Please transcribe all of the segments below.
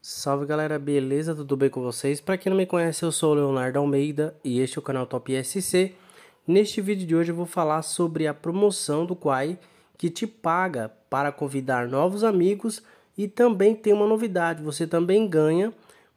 Salve galera, beleza? Tudo bem com vocês? Para quem não me conhece, eu sou o Leonardo Almeida e este é o canal Top SC. Neste vídeo de hoje eu vou falar sobre a promoção do Quai que te paga para convidar novos amigos e também tem uma novidade, você também ganha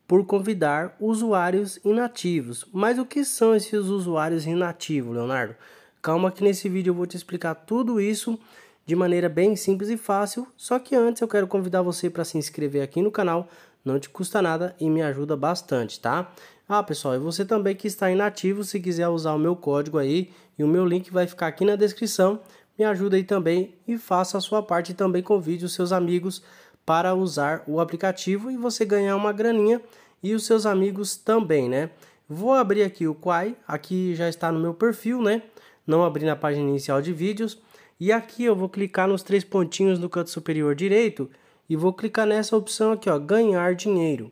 por convidar usuários inativos. Mas o que são esses usuários inativos, Leonardo? Calma que nesse vídeo eu vou te explicar tudo isso de maneira bem simples e fácil. Só que antes eu quero convidar você para se inscrever aqui no canal, não te custa nada e me ajuda bastante, tá? Ah, pessoal, e você também que está inativo, se quiser usar o meu código aí e o meu link vai ficar aqui na descrição, me ajuda aí também e faça a sua parte e também convide os seus amigos para usar o aplicativo e você ganhar uma graninha e os seus amigos também, né? Vou abrir aqui o Quai, aqui já está no meu perfil, né? Não abri na página inicial de vídeos. E aqui eu vou clicar nos três pontinhos no canto superior direito e vou clicar nessa opção aqui, ó, ganhar dinheiro.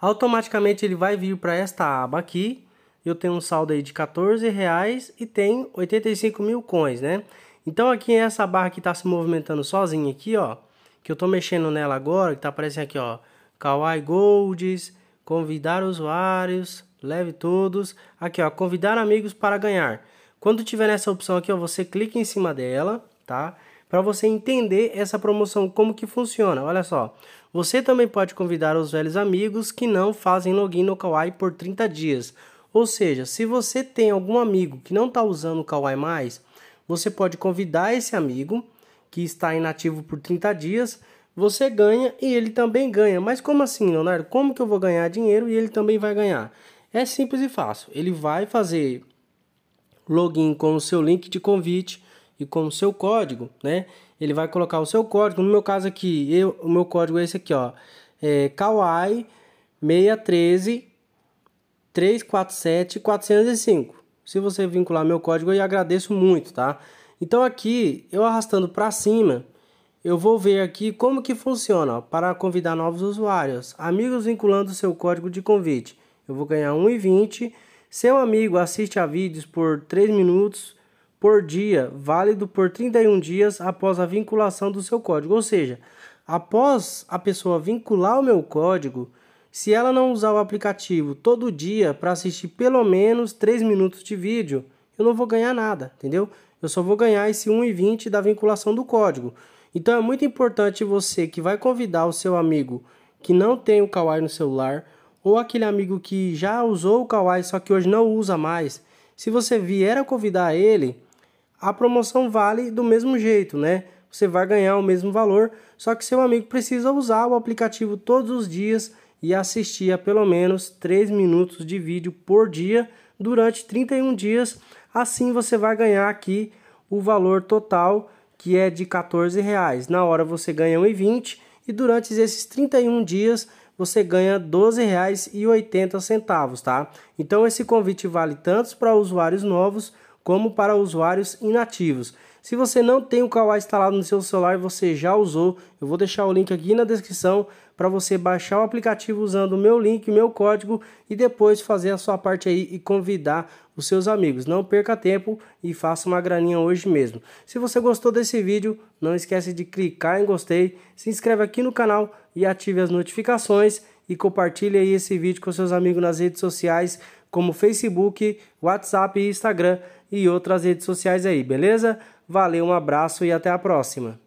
Automaticamente ele vai vir para esta aba aqui. Eu tenho um saldo aí de 14 reais e tem 85 mil coins, né? Então aqui essa barra que está se movimentando sozinha aqui, ó, que eu tô mexendo nela agora, que tá aparecendo aqui, ó, Kawaii Golds, convidar usuários, leve todos. Aqui, ó, convidar amigos para ganhar. Quando tiver nessa opção aqui, ó, você clica em cima dela, tá? Para você entender essa promoção como que funciona. Olha só. Você também pode convidar os velhos amigos que não fazem login no Kawaii por 30 dias. Ou seja, se você tem algum amigo que não está usando o Kawaii mais, você pode convidar esse amigo que está inativo por 30 dias, você ganha e ele também ganha. Mas como assim, Leonardo? Como que eu vou ganhar dinheiro e ele também vai ganhar? É simples e fácil. Ele vai fazer login com o seu link de convite e com o seu código, né? Ele vai colocar o seu código. No meu caso aqui, eu, o meu código é esse aqui, ó. É Kawai 613 347 405. Se você vincular meu código, eu agradeço muito, tá? Então aqui, eu arrastando para cima, eu vou ver aqui como que funciona ó, para convidar novos usuários. Amigos vinculando seu código de convite. Eu vou ganhar 1,20. Seu amigo assiste a vídeos por 3 minutos por dia, válido por 31 dias após a vinculação do seu código. Ou seja, após a pessoa vincular o meu código, se ela não usar o aplicativo todo dia para assistir pelo menos 3 minutos de vídeo, eu não vou ganhar nada, entendeu? Eu só vou ganhar esse 1,20 da vinculação do código. Então é muito importante você que vai convidar o seu amigo que não tem o Kawaii no celular, ou aquele amigo que já usou o Kawaii, só que hoje não usa mais, se você vier a convidar ele, a promoção vale do mesmo jeito, né? Você vai ganhar o mesmo valor, só que seu amigo precisa usar o aplicativo todos os dias e assistir a pelo menos 3 minutos de vídeo por dia durante 31 dias. Assim você vai ganhar aqui o valor total que é de 14 reais. Na hora você ganha 1,20 e durante esses 31 dias você ganha 80 centavos, tá? Então esse convite vale tanto para usuários novos como para usuários inativos. Se você não tem o Kawaii instalado no seu celular e você já usou, eu vou deixar o link aqui na descrição para você baixar o aplicativo usando o meu link, meu código e depois fazer a sua parte aí e convidar os seus amigos. Não perca tempo e faça uma graninha hoje mesmo. Se você gostou desse vídeo, não esquece de clicar em gostei, se inscreve aqui no canal e ative as notificações e compartilhe aí esse vídeo com seus amigos nas redes sociais como Facebook, WhatsApp e Instagram e outras redes sociais aí, beleza? Valeu, um abraço e até a próxima!